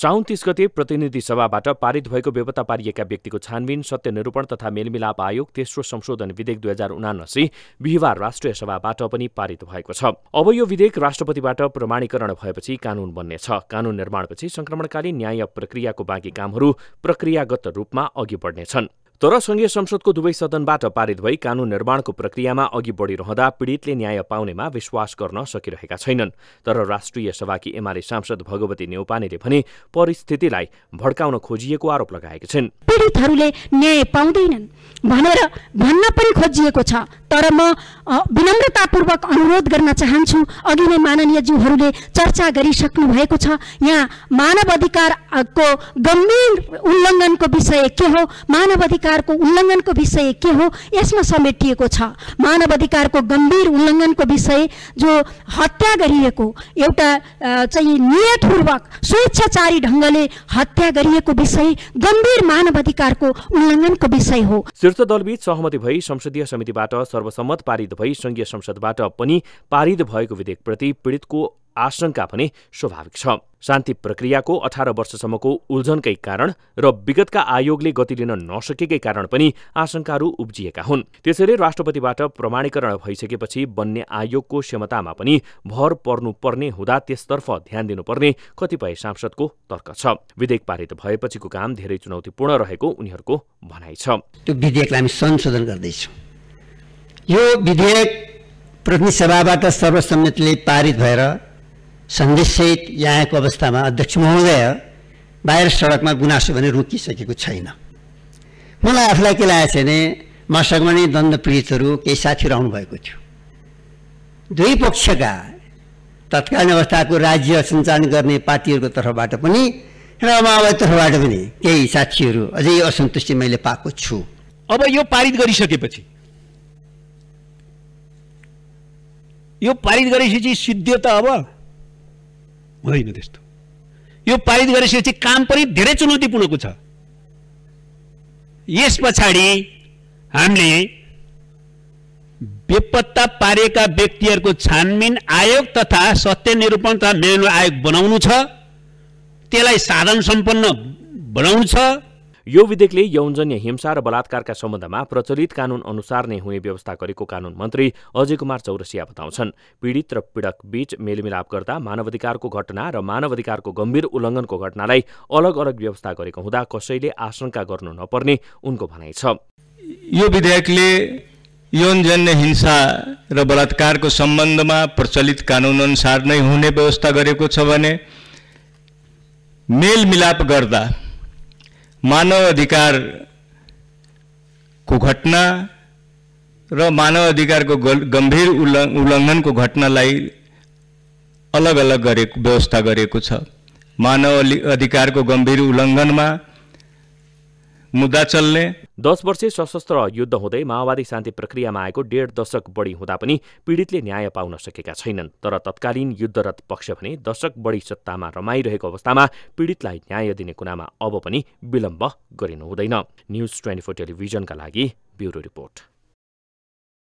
साउन तीस गते प्रतिनिधि सभाबाट पारित भएको बेपत्ता पारिएका व्यक्तिको छानबिन सत्यनिरूपण तथा मेलमिलाप आयोग तेस्रो संशोधन विधेयक दुई हजार उनासी बिहिबार राष्ट्रिय सभाबाट पनि पारित भएको छ अब यो विधेयक राष्ट्रपतिबाट प्रमाणीकरण भएपछि कानून बन्नेछ कानून निर्माणपछि संक्रमणकालीन न्याय प्रक्रियाको बाँकी कामहरू प्रक्रियागत रूपमा अघि बढ्नेछन् तर संघीय संसदको दुवै सदनबाट पारित भई कानून निर्माणको प्रक्रियामा अघि बढिरहँदा पीडितले न्याय पाउनेमा विश्वास गर्न सकिरहेका छैनन् तर राष्ट्रिय सभाकी एमाले सांसद भगवती नेौपानेले भने परिस्थितिलाई भड्काउन खोजिएको आरोप लगाएका छन् पीडितहरूले न्याय पाउँदैनन् भनेर भन्न पनि खोजिएको छ तर म विनम्रतापूर्वक अनुरोध गर्न चाहन्छु अघि नै माननीयज्यूहरूले चर्चा गरिसक्नु भएको छ यहाँ मानव अधिकारको गम्भीर उल्लङ्घनको विषय के हो मानव अधिकारको उल्लङ्घनको विषय के हो यसमा समेटिएको छ मानव अधिकारको गम्भीर उल्लङ्घनको विषय जो हत्या गरिएको एउटा चाहिँ नियतपूर्वक स्वेच्छाचारी ढङ्गले हत्या गरिएको विषय गम्भीर मानव अधिकारको उल्लङ्घनको विषय हो शीर्ष दलबीच सहमति भई संसदीय समितिबाट सर्वसम्मत पारित भई संघीय संसदबाट पनि पारित भएको विधेयकप्रति पीडितको आशंका पनि स्वाभाविक छ शान्ति प्रक्रियाको अठार वर्षसम्मको उल्झनकै कारण र विगतका आयोगले गति लिन नसकेकै कारण पनि आशंकाहरू उब्जिएका हुन् त्यसैले राष्ट्रपतिबाट प्रमाणीकरण भइसकेपछि बन्ने आयोगको क्षमतामा पनि भर पर्नुपर्ने हुँदा त्यसतर्फ ध्यान दिनुपर्ने कतिपय सांसदको तर्क छ विधेयक पारित भएपछिको काम धेरै चुनौतीपूर्ण रहेको उनीहरूको भनाइ छ त्यो विधेयकलाई हामी संशोधन गर्दैछौँ यो विधेयक सभाबाट सर्वसम्मतिले पारित भएर सन्देशसहित यहाँको अवस्थामा अध्यक्ष महोदय बाहिर सडकमा गुनासो भने रोकिसकेको छैन मलाई आफूलाई के लागेको छ भने मसँग नै दण्ड पीडितहरू केही साथीहरू आउनुभएको थियो दुई पक्षका तत्कालीन अवस्थाको राज्य सञ्चालन गर्ने पार्टीहरूको तर्फबाट पनि र माओवादी तर्फबाट पनि केही साथीहरू अझै असन्तुष्टि मैले पाएको छु अब यो पारित गरिसकेपछि यो पारित गरेपछि सिद्धियो त अब हुँदैन त्यस्तो यो पारित गरेपछि काम पनि धेरै चुनौतीपूर्णको छ यस पछाडि हामीले बेपत्ता पारेका व्यक्तिहरूको छानबिन आयोग तथा सत्य निरूपण तथा मेन आयोग बनाउनु छ त्यसलाई साधन सम्पन्न बनाउनु छ यो विधेयकले यौनजन्य हिंसा र बलात्कारका सम्बन्धमा प्रचलित कानून अनुसार नै हुने व्यवस्था गरेको कानून मन्त्री अजय कुमार चौरसिया बताउँछन् पीडित र पीडक बीच मेलमिलाप गर्दा मानवाधिकारको घटना र मानवाधिकारको गम्भीर उल्लङ्घनको घटनालाई अलग अलग व्यवस्था गरेको हुँदा कसैले आशंका गर्नु नपर्ने उनको भनाइ छ यो विधेयकले यौनजन्य हिंसा र बलात्कारको सम्बन्धमा प्रचलित अनुसार नै हुने व्यवस्था गरेको छ भने मेलमिलाप गर्दा मानव अधिकारको घटना र मानव अधिकारको गम्भीर उल्ल उल्लङ्घनको घटनालाई अलग अलग गरेको व्यवस्था गरेको छ मानव अधिकारको गम्भीर उल्लङ्घनमा मुद्दा चल्ने दस वर्षे सशस्त्र युद्ध हुँदै माओवादी शान्ति प्रक्रियामा आएको डेढ दशक बढी हुँदा पनि पीडितले न्याय पाउन सकेका छैनन् तर तत्कालीन युद्धरत पक्ष भने दशक बढी सत्तामा रमाइरहेको अवस्थामा पीडितलाई न्याय दिने कुनामा अब पनि विलम्ब गरिनु हुँदैन न्युज ट्वेन्टी फोर टेलिभिजनका लागि ब्युरो रिपोर्ट